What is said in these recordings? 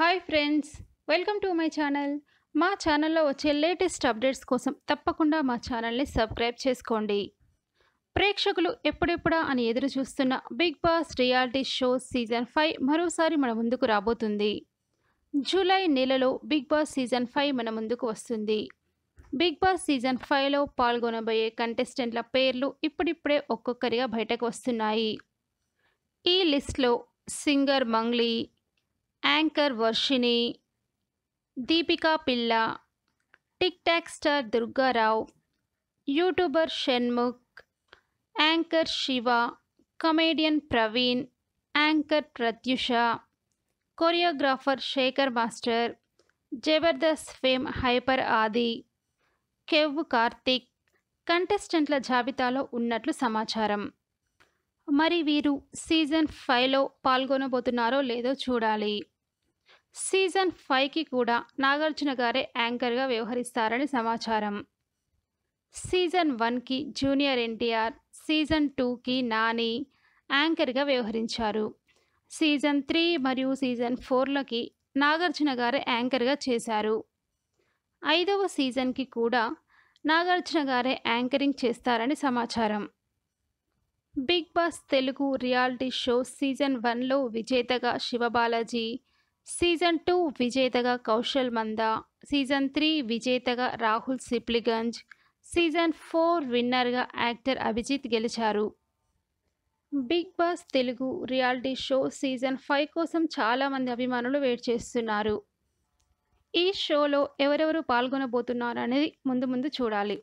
hi friends welcome to my channel మా ఛానల్లో వచ్చే లేటెస్ట్ అప్డేట్స్ కోసం తప్పకుండా మా ఛానల్ని సబ్స్క్రైబ్ చేసుకోండి ప్రేక్షకులు ఎప్పుడెప్పుడా అని ఎదురు చూస్తున్న Bigg Boss reality show season five మరోసారి మన ముందుకు రాబోతుంది జూలై నెలలో బిగ్ బాస్ సీజన్ ఫైవ్ మన ముందుకు వస్తుంది బిగ్ బాస్ సీజన్ ఫైవ్లో పాల్గొనబోయే కంటెస్టెంట్ల పేర్లు ఇప్పుడిప్పుడే ఒక్కొక్కరిగా బయటకు వస్తున్నాయి ఈ లిస్ట్లో singer Mangli anchor Varshini Deepika Pilla TikTok star Durgarao YouTuber Shanmukh anchor Shiva comedian Praveen anchor Pratyusha choreographer Shekhar master Jabardasth fame hyper Aadi Kevvu Karthik కంటెస్టెంట్ల జాబితాలో ఉన్నట్లు సమాచారం మరి వీరు సీజన్ ఫైవ్లో పాల్గొనబోతున్నారో లేదో చూడాలి సీజన్ ఫైవ్కి కూడా నాగార్జున గారే యాంకర్గా వ్యవహరిస్తారని సమాచారం సీజన్ వన్కి జూనియర్ ఎన్టీఆర్ సీజన్ టూకి నాని యాంకర్గా వ్యవహరించారు సీజన్ త్రీ మరియు సీజన్ ఫోర్లకి నాగార్జున గారే యాంకర్గా చేశారు ఐదవ సీజన్కి కూడా నాగార్జున గారే యాంకరింగ్ చేస్తారని సమాచారం big boss Telugu reality show season వన్లో విజేతగా శివబాలాజీ సీజన్ టూ విజేతగా కౌశల్ మంద సీజన్ త్రీ విజేతగా రాహుల్ సిప్లిగంజ్ సీజన్ ఫోర్ విన్నర్గా యాక్టర్ అభిజిత్ గెలిచారు Bigg boss Telugu reality show season five కోసం చాలామంది అభిమానులు వెయిట్ చేస్తున్నారు ఈ షోలో ఎవరెవరు పాల్గొనబోతున్నారు అనేది ముందు ముందు చూడాలి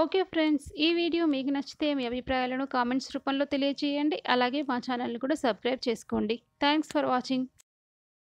ఓకే ఫ్రెండ్స్ ఈ వీడియో మీకు నచ్చితే మీ అభిప్రాయాలను కామెంట్స్ రూపంలో తెలియజేయండి అలాగే మా ఛానల్ని కూడా సబ్స్క్రైబ్ చేసుకోండి థ్యాంక్స్ ఫర్ వాచింగ్